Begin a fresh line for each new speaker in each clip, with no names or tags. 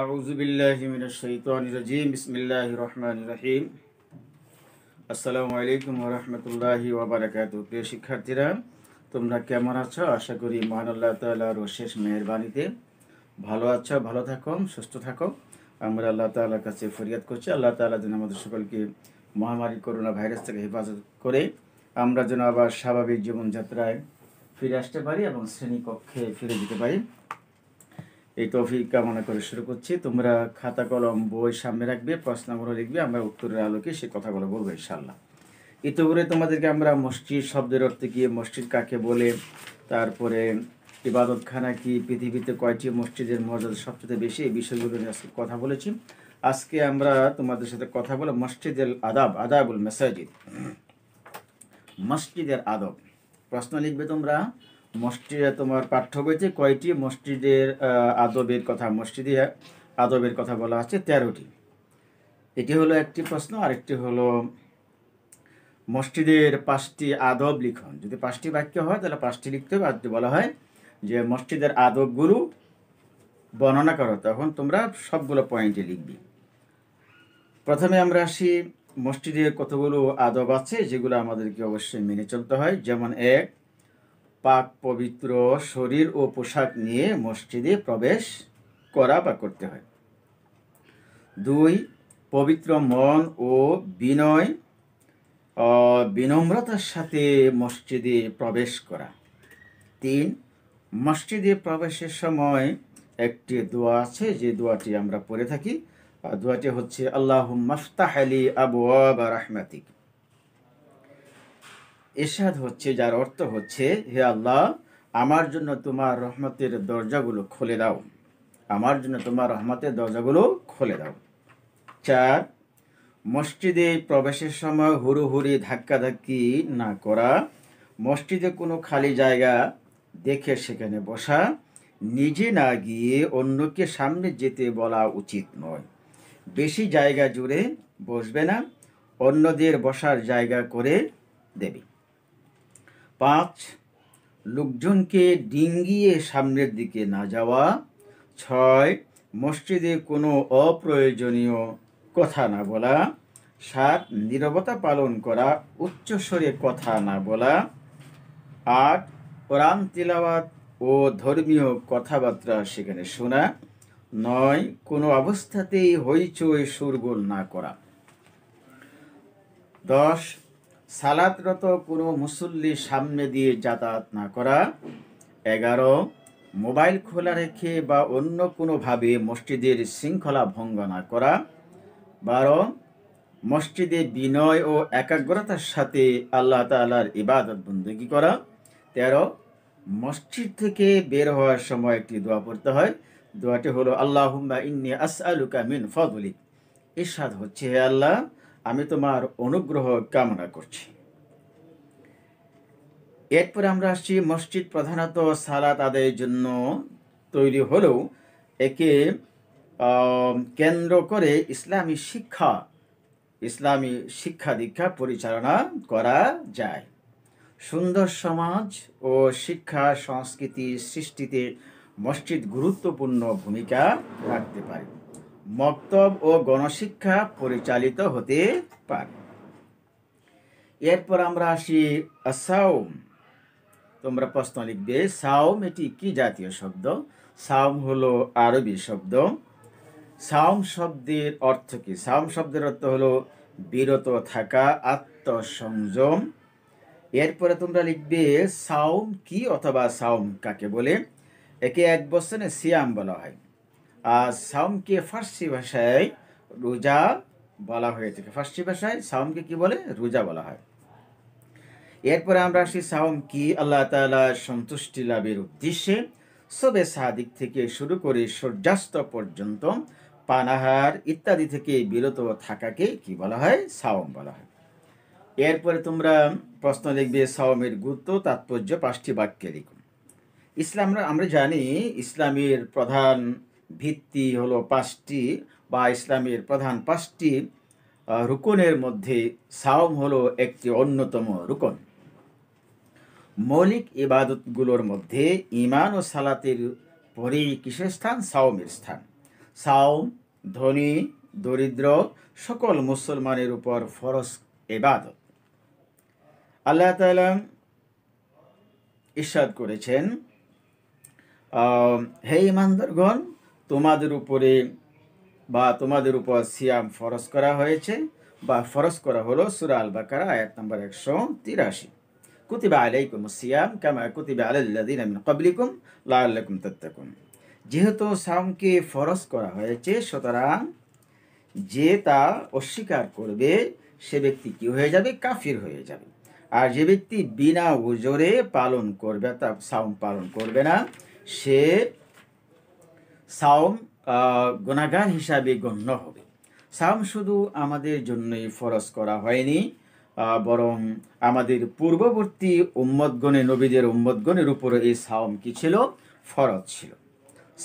أعوذ بالله من الشيطان الرجيم بسم الله الرحمن الرحيم আসসালামু আলাইকুম রহমতুল্লাহি ওবরাকাতু প্রিয় শিক্ষার্থীরা তোমরা কেমন আছো আশা করি মহান আল্লাহ তাআলার অশেষ মেহেরবানিতে ভালো আছো ভালো থাকো সুস্থ থাকো আমরা আল্লাহ তাআলার কাছে ফরিয়াদ করছি আল্লাহ তাআলা যেন আমাদের সকলকে মহামারী করোনা ভাইরাস থেকে হেফাজত করে আমরা যেন আবার স্বাভাবিক জীবনযাত্রায় ফিরে আসতে পারি এবং শ্রেণীকক্ষে ফিরে যেতে পারি এই টপিক কামনা করে শুরু করছি তোমরা খাতা কলম বই সামনে রাখবে প্রশ্নগুলো লিখবে আমরা উত্তরের আলোকে সে কথাগুলো বলবো ইনশাল্লাহ ইতোপূর্বে তোমাদেরকে আমরা মসজিদ শব্দের অর্থে গিয়ে মসজিদ কাকে বলে তারপরে ইবাদতখানা কি পৃথিবীতে কয়টি মসজিদের মর্যাদা সবচেয়ে বেশি এই বিষয়গুলো নিয়ে আজকে কথা বলেছি আজকে আমরা তোমাদের সাথে কথা বলে মসজিদের আদাব আদাবুল মেসাজিদ মসজিদের আদব প্রশ্ন লিখবে তোমরা মসজিদে তোমার পাঠ্য বইতে কয়টি মসজিদের আদবের কথা মসজিদে আদবের কথা বলা আছে তেরোটি এটি হলো একটি প্রশ্ন আরেকটি হলো মসজিদের পাঁচটি আদব লিখন যদি পাঁচটি বাক্য হয় তাহলে পাঁচটি লিখতে হবে আর বলা হয় যে মসজিদের গুরু বর্ণনা করো তখন তোমরা সবগুলো পয়েন্টে লিখবি প্রথমে আমরা আসি মসজিদের কতগুলো আদব আছে যেগুলো আমাদেরকে অবশ্যই মেনে চলতে হয় যেমন এক পাক পবিত্র শরীর ও পোশাক নিয়ে মসজিদে প্রবেশ করা বা করতে হয় দুই পবিত্র মন ও বিনয় বিনম্রতার সাথে মসজিদে প্রবেশ করা তিন মসজিদে প্রবেশের সময় একটি দোয়া আছে যে দোয়াটি আমরা পড়ে থাকি দোয়াটি হচ্ছে আল্লাহ মাফতাহ আলী আবু আবা রাহমাতিক এরশাদ হচ্ছে যার অর্থ হচ্ছে হে আল্লাহ আমার জন্য তোমার রহমতের দরজাগুলো খুলে দাও আমার জন্য তোমার রহমতের দরজাগুলো খুলে দাও চার মসজিদে প্রবেশের সময় হুড়ু হুড়ি ধাক্কাধাক্কি না করা মসজিদে কোনো খালি জায়গা দেখে সেখানে বসা নিজে না গিয়ে অন্যকে সামনে যেতে বলা উচিত নয় বেশি জায়গা জুড়ে বসবে না অন্যদের বসার জায়গা করে দেবে পাঁচ লোকজনকে ডিঙ্গিয়ে সামনের দিকে না যাওয়া ছয় মসজিদে কোনো অপ্রয়োজনীয় কথা না বলা সাত নিরবতা পালন করা উচ্চস্বরে কথা না বলা আট কোরআন তিলাবাত ও ধর্মীয় কথাবার্তা সেখানে শোনা নয় কোনো অবস্থাতেই হইচই সুরগোল না করা দশ সালাতরত কোনো মুসল্লির সামনে দিয়ে যাতায়াত না করা এগারো মোবাইল খোলা রেখে বা অন্য কোনোভাবে মসজিদের শৃঙ্খলা ভঙ্গ না করা বারো মসজিদে বিনয় ও একাগ্রতার সাথে আল্লাহ তালার ইবাদত বন্দুকি করা তেরো মসজিদ থেকে বের হওয়ার সময় একটি দোয়া পড়তে হয় দোয়াটি হলো আল্লাহ ইন্নি আস আলুকা মিন ফদুলিক এরশাদ হচ্ছে হে আল্লাহ আমি তোমার অনুগ্রহ কামনা করছি এরপর আমরা আসছি মসজিদ প্রধানত সালাত আদায়ের জন্য তৈরি হলেও একে কেন্দ্র করে ইসলামী শিক্ষা ইসলামী শিক্ষা দীক্ষা পরিচালনা করা যায় সুন্দর সমাজ ও শিক্ষা সংস্কৃতি সৃষ্টিতে মসজিদ গুরুত্বপূর্ণ ভূমিকা রাখতে পারে মক্তব ও গণশিক্ষা পরিচালিত হতে পারে এরপর আমরা আসি সাওম তোমরা প্রশ্ন লিখবে সাওম এটি কি জাতীয় শব্দ সাওম হলো আরবি শব্দ সাওম শব্দের অর্থ কি সাওম শব্দের অর্থ হলো বিরত থাকা আত্মসংযম এরপরে তোমরা লিখবে সাওম কি অথবা সাওম কাকে বলে একে এক বছরে সিয়াম বলা হয় আর সাউমকে ফার্সি ভাষায় রোজা বলা হয়ে থাকে ফার্সি ভাষায় সাউমকে কি বলে রোজা বলা হয় এরপরে আমরা আসি সাউম কি আল্লাহ তালা সন্তুষ্টি লাভের উদ্দেশ্যে সবে সাদিক থেকে শুরু করে সূর্যাস্ত পর্যন্ত পানাহার ইত্যাদি থেকে বিরত থাকাকে কি বলা হয় সাওম বলা হয় এরপরে তোমরা প্রশ্ন লিখবে সাওমের গুরুত্ব তাৎপর্য পাঁচটি বাক্যে লিখুন ইসলাম আমরা জানি ইসলামের প্রধান ভিত্তি হলো পাঁচটি বা ইসলামের প্রধান পাঁচটি রুকনের মধ্যে সাওম হলো একটি অন্যতম রুকন মৌলিক ইবাদতগুলোর মধ্যে ইমান ও সালাতের পরেই কিসের স্থান সাওমের স্থান সাওম ধনী দরিদ্র সকল মুসলমানের উপর ফরস এবাদত আল্লাহ তালা করেছেন হে ইমানদারগণ তোমাদের উপরে বা তোমাদের উপর সিয়াম ফরস করা হয়েছে বা ফরস করা হলো সুরাল আল বাকারা আয়াত নম্বর একশো তিরাশি কুতিবা আলাইকুম সিয়াম কেমন কুতিবা আলাল্লাদিন আমিন কবলিকুম লাল্লাকুম তত্তাকুম যেহেতু সামকে ফরস করা হয়েছে সুতরাং যে তা অস্বীকার করবে সে ব্যক্তি কি হয়ে যাবে কাফির হয়ে যাবে আর যে ব্যক্তি বিনা উজোরে পালন করবে তা সাউন্ড পালন করবে না সে সাওম গুণাগার হিসাবে গণ্য হবে সাওম শুধু আমাদের জন্যই ফরজ করা হয়নি বরং আমাদের পূর্ববর্তী উম্মদগণে নবীদের উম্মদগণের উপরে এই সাওম কি ছিল ফরজ ছিল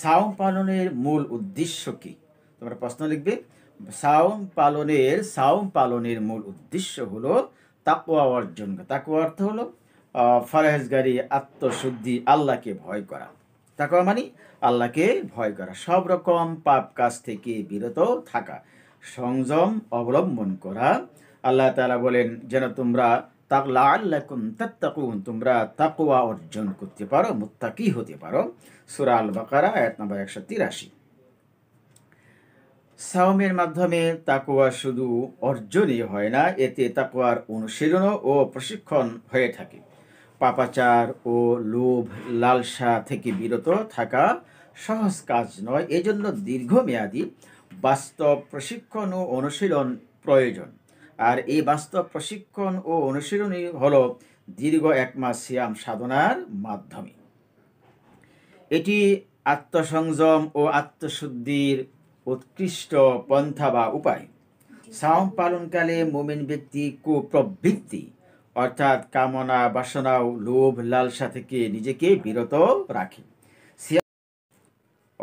সাওম পালনের মূল উদ্দেশ্য কি তোমরা প্রশ্ন লিখবে সাওম পালনের সাওম পালনের মূল উদ্দেশ্য হলো তাকুয়া অর্জন তাকুয়া অর্থ হলো ফরহেজগারি আত্মশুদ্ধি আল্লাহকে ভয় করা তাকওয়া মানে আল্লাহকে ভয় করা সব রকম পাপ কাজ থেকে বিরত থাকা সংযম অবলম্বন করা আল্লাহ তালা বলেন যেন তোমরা তাকলা আল্লাকুম তাকুন তোমরা তাকুয়া অর্জন করতে পারো মুত্তাকি হতে পারো সুরাল বাকারা এক নম্বর একশো তিরাশি সাওমের মাধ্যমে তাকুয়া শুধু অর্জনই হয় না এতে তাকুয়ার অনুশীলনও ও প্রশিক্ষণ হয়ে থাকে পাপাচার ও লোভ লালসা থেকে বিরত থাকা সহজ কাজ নয় এজন্য দীর্ঘমেয়াদী বাস্তব প্রশিক্ষণ ও অনুশীলন প্রয়োজন আর এই বাস্তব প্রশিক্ষণ ও অনুশীলনই হল দীর্ঘ এক মাস শ্যাম সাধনার মাধ্যমে এটি আত্মসংযম ও আত্মশুদ্ধির উৎকৃষ্ট পন্থা বা উপায় সাওম পালনকালে মোমেন ব্যক্তি কুপ্রবৃত্তি অর্থাৎ কামনা বাসনা লোভ লালসা থেকে নিজেকে বিরত রাখে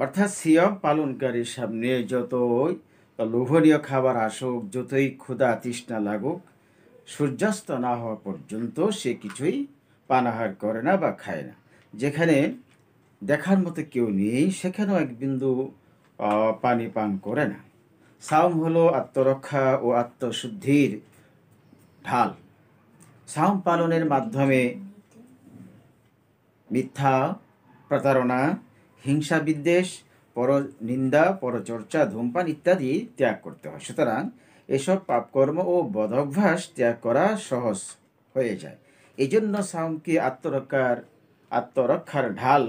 অর্থাৎ সিয়ম পালনকারীর সামনে যতই লোভনীয় খাবার আসুক যতই ক্ষুধা তৃষ্ণা লাগুক সূর্যাস্ত না হওয়া পর্যন্ত সে কিছুই পানাহার করে না বা খায় না যেখানে দেখার মতো কেউ নেই সেখানেও এক বিন্দু পানি পান করে না সাম হলো আত্মরক্ষা ও আত্মশুদ্ধির ঢাল সাম পালনের মাধ্যমে মিথ্যা প্রতারণা হিংসা বিদ্বেষ পর নিন্দা পরচর্চা ধূমপান ইত্যাদি ত্যাগ করতে হয় সুতরাং এসব পাপকর্ম ও বধভ্যাস ত্যাগ করা সহজ হয়ে যায় এই জন্য সাউমকে আত্মরক্ষার আত্মরক্ষার ঢাল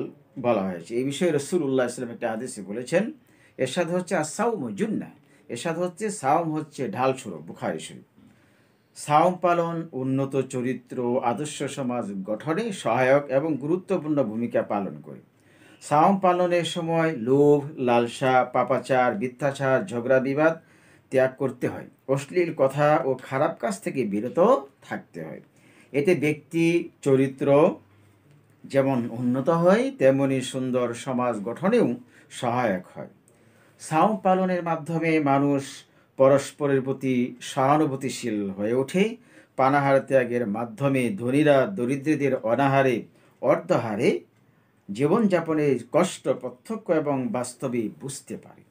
বলা হয়েছে এই বিষয়ে রসুল উল্লাহ ইসলাম একটা আদেশে বলেছেন এরশাদ হচ্ছে আসাউম জুন্না এরশাদ হচ্ছে সাউম হচ্ছে ঢাল স্বরূপ বুখারি শরীফ সাও পালন উন্নত চরিত্র আদর্শ সমাজ গঠনে সহায়ক এবং গুরুত্বপূর্ণ ভূমিকা পালন করে সাও পালনের সময় লোভ লালসা পাপাচার মিথ্যাচার ঝগড়া বিবাদ ত্যাগ করতে হয় অশ্লীল কথা ও খারাপ কাজ থেকে বিরত থাকতে হয় এতে ব্যক্তি চরিত্র যেমন উন্নত হয় তেমনি সুন্দর সমাজ গঠনেও সহায়ক হয় সাও পালনের মাধ্যমে মানুষ পরস্পরের প্রতি সহানুভূতিশীল হয়ে ওঠে পানাহার ত্যাগের মাধ্যমে ধনীরা দরিদ্রদের অনাহারে অর্ধহারে জীবনযাপনের কষ্ট প্রত্যক্ষ এবং বাস্তবে বুঝতে পারে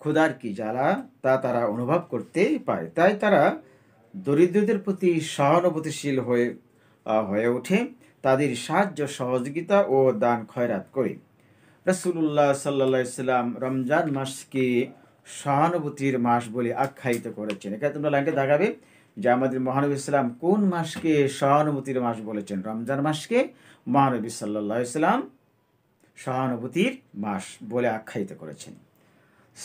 ক্ষুধার কি জ্বালা তা তারা অনুভব করতে পারে তাই তারা দরিদ্রদের প্রতি সহানুভূতিশীল হয়ে হয়ে ওঠে তাদের সাহায্য সহযোগিতা ও দান খয়রাত করে রসুল্লাহ সাল্লা সাল্লাম রমজান মাসকে সহানুভূতির মাস বলে আখ্যায়িত করেছেন এখানে তোমরা লাইনটা দাগাবে যে আমাদের মহানবী ইসলাম কোন মাসকে সহানুভূতির মাস বলেছেন রমজান মাসকে মহানবী সাল্লা ইসলাম সহানুভূতির মাস বলে আখ্যায়িত করেছেন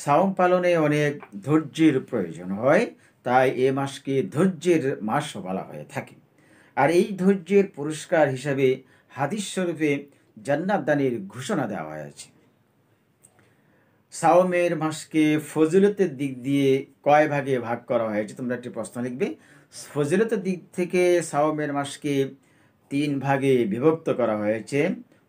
সাওম পালনে অনেক ধৈর্যের প্রয়োজন হয় তাই এ মাসকে ধৈর্যের মাস বলা হয়ে থাকে আর এই ধৈর্যের পুরস্কার হিসাবে হাদিস স্বরূপে জান্নাত ঘোষণা দেওয়া হয়েছে সাওমের মাসকে ফজিলতের দিক দিয়ে কয় ভাগে ভাগ করা হয়েছে তোমরা একটি প্রশ্ন লিখবে ফজিলতের দিক থেকে সাওমের মাসকে তিন ভাগে বিভক্ত করা হয়েছে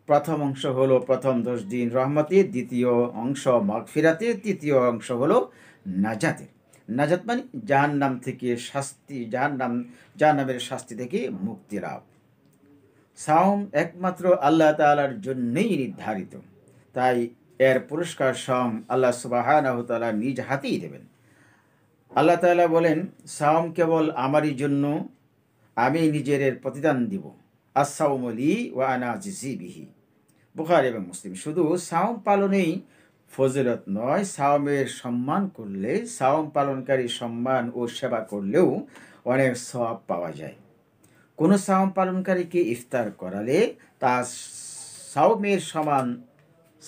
প্রথম অংশ হলো প্রথম দশ দিন রহমতে দ্বিতীয় অংশ মগফিরাতে তৃতীয় অংশ হলো নাজাতে নাজাত মানে নাম থেকে শাস্তি জাহান্নাম নামের শাস্তি থেকে মুক্তি লাভ সাওম একমাত্র আল্লাহ তালার জন্যই নির্ধারিত তাই এর পুরস্কার সম আল্লাহ সুবাহানহতালা নিজ হাতেই দেবেন আল্লাহ তালা বলেন সাওম কেবল আমারই জন্য আমি নিজের এর প্রতিদান দিব আসাউমলি ওয়া আনা জিবিহি বুখার এবং মুসলিম শুধু সাওম পালনেই ফজিলত নয় সাওমের সম্মান করলে সাওম পালনকারী সম্মান ও সেবা করলেও অনেক সব পাওয়া যায় কোনো সাওম পালনকারীকে ইফতার করালে তা সাওমের সমান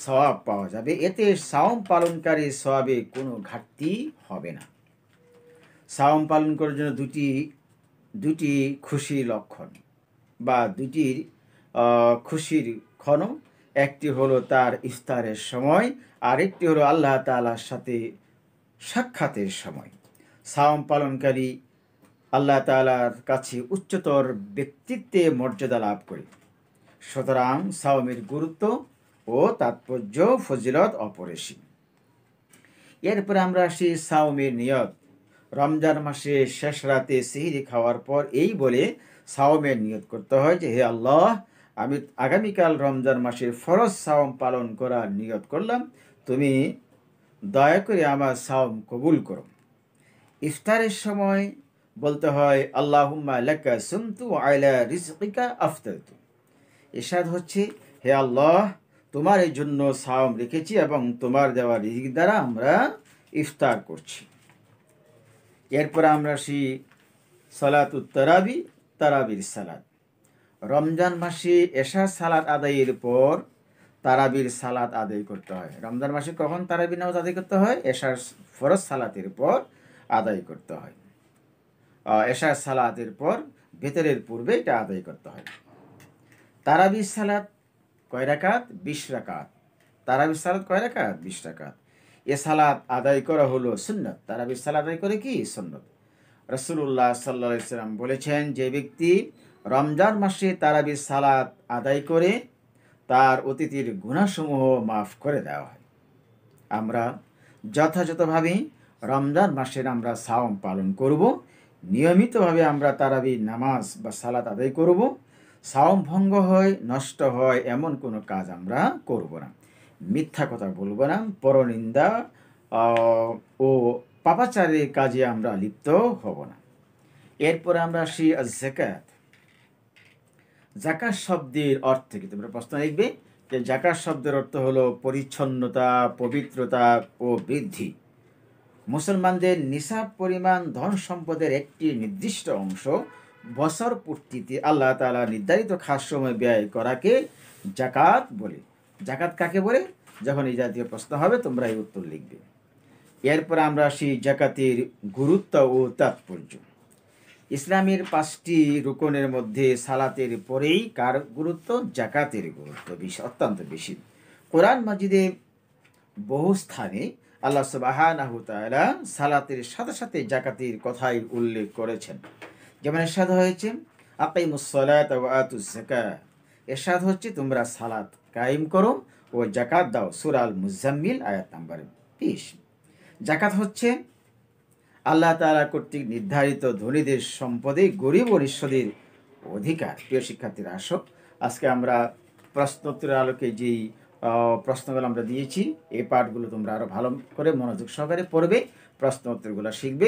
স্বভাব পাওয়া যাবে এতে সাওম পালনকারী সওয়াবে কোনো ঘাটতি হবে না সাওম পালন করার জন্য দুটি দুটি খুশি লক্ষণ বা দুটির খুশির ক্ষণ একটি হলো তার ইফতারের সময় আর একটি হলো আল্লাহ তালার সাথে সাক্ষাতের সময় সাওম পালনকারী আল্লাহ তালার কাছে উচ্চতর ব্যক্তিত্বে মর্যাদা লাভ করে সুতরাং সাওমের গুরুত্ব ও তাৎপর্য ফজিলত অপরিসীম এরপরে আমরা আসি সাওমের নিয়ত রমজান মাসে শেষ রাতে সিহিরি খাওয়ার পর এই বলে সাওমের নিয়ত করতে হয় যে হে আল্লাহ আমি আগামীকাল রমজান মাসে ফরজ সাওম পালন করার নিয়ত করলাম তুমি দয়া করে আমার সাওম কবুল করো ইফতারের সময় বলতে হয় আল্লাহুম্মা সুমতু আয়লা রিজকিকা তু এসাদ হচ্ছে হে আল্লাহ তোমার এই জন্য সাওম রেখেছি এবং তোমার দেওয়া রিজিক দ্বারা আমরা ইফতার করছি এরপর আমরা সেই সালাত উত্তরাবি তারাবির সালাদ রমজান মাসে এশার সালাদ আদায়ের পর তারাবির সালাদ আদায় করতে হয় রমজান মাসে কখন তারাবির নামাজ আদায় করতে হয় এশার ফরজ সালাতের পর আদায় করতে হয় এশার সালাতের পর ভেতরের পূর্বে এটা আদায় করতে হয় তারাবির সালাদ কয় রাকাত বিশ রাকাত তারাবির সালাত কয় রাকাত বিশ রাকাত এ সালাত আদায় করা হলো সুন্নত তারাবির সালাত আদায় করে কি সুন্নত রসুল্লাহ সাল্লা সাল্লাম বলেছেন যে ব্যক্তি রমজান মাসে তারাবির সালাত আদায় করে তার অতিথির গুণাসমূহ মাফ করে দেওয়া হয় আমরা যথাযথভাবে রমজান মাসের আমরা সাওম পালন করব নিয়মিতভাবে আমরা তারাবি নামাজ বা সালাত আদায় করব ভঙ্গ হয় নষ্ট হয় এমন কোনো কাজ আমরা করব না মিথ্যা কথা বলব না পরনিন্দা ও পাপাচারের কাজে আমরা লিপ্ত হব না এরপরে আমরা আসি জাকাত জাকাত শব্দের অর্থ কি তোমরা প্রশ্ন দেখবে যে জাকাত শব্দের অর্থ হলো পরিচ্ছন্নতা পবিত্রতা ও বৃদ্ধি মুসলমানদের নিসাব পরিমাণ ধন সম্পদের একটি নির্দিষ্ট অংশ বছর পূর্তিতে আল্লাহ তালা নির্ধারিত খাস সময় ব্যয় করাকে জাকাত বলে জাকাত কাকে বলে যখন এই জাতীয় প্রশ্ন হবে তোমরা এই উত্তর লিখবে এরপর আমরা আসি জাকাতের গুরুত্ব ও তাৎপর্য ইসলামের পাঁচটি রোকনের মধ্যে সালাতের পরেই কার গুরুত্ব জাকাতের গুরুত্ব বেশি অত্যন্ত বেশি কোরআন মাজিদে বহু স্থানে আল্লাহ সবাহানাহতালা সালাতের সাথে সাথে জাকাতের কথাই উল্লেখ করেছেন যেমন এরশাদ হয়েছে আকাইম সলাত আতু জাকা এরশাদ হচ্ছে তোমরা সালাত কায়েম করো ও জাকাত দাও সুরাল মুজাম্মিল আয়াত নাম্বার বিশ জাকাত হচ্ছে আল্লাহ তালা কর্তৃক নির্ধারিত ধনীদের সম্পদে গরিব ও নিঃস্বদের অধিকার প্রিয় শিক্ষার্থীরা আসক আজকে আমরা প্রশ্নোত্তর আলোকে যেই প্রশ্নগুলো আমরা দিয়েছি এই পাঠগুলো তোমরা আরও ভালো করে মনোযোগ সহকারে পড়বে প্রশ্নোত্তরগুলো শিখবে